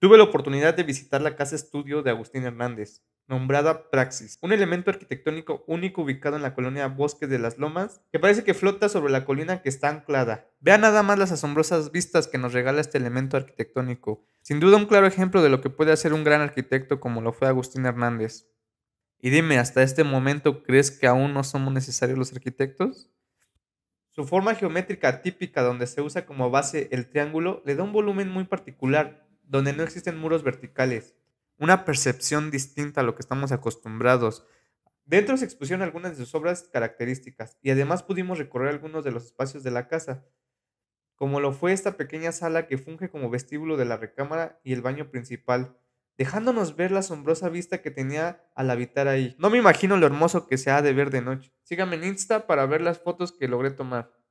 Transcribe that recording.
Tuve la oportunidad de visitar la casa estudio de Agustín Hernández, nombrada Praxis, un elemento arquitectónico único ubicado en la colonia Bosque de las Lomas, que parece que flota sobre la colina que está anclada. Vea nada más las asombrosas vistas que nos regala este elemento arquitectónico, sin duda un claro ejemplo de lo que puede hacer un gran arquitecto como lo fue Agustín Hernández. Y dime, ¿hasta este momento crees que aún no somos necesarios los arquitectos? Su forma geométrica típica donde se usa como base el triángulo le da un volumen muy particular donde no existen muros verticales, una percepción distinta a lo que estamos acostumbrados. Dentro se expusieron algunas de sus obras características y además pudimos recorrer algunos de los espacios de la casa, como lo fue esta pequeña sala que funge como vestíbulo de la recámara y el baño principal, dejándonos ver la asombrosa vista que tenía al habitar ahí. No me imagino lo hermoso que se ha de ver de noche. Síganme en Insta para ver las fotos que logré tomar.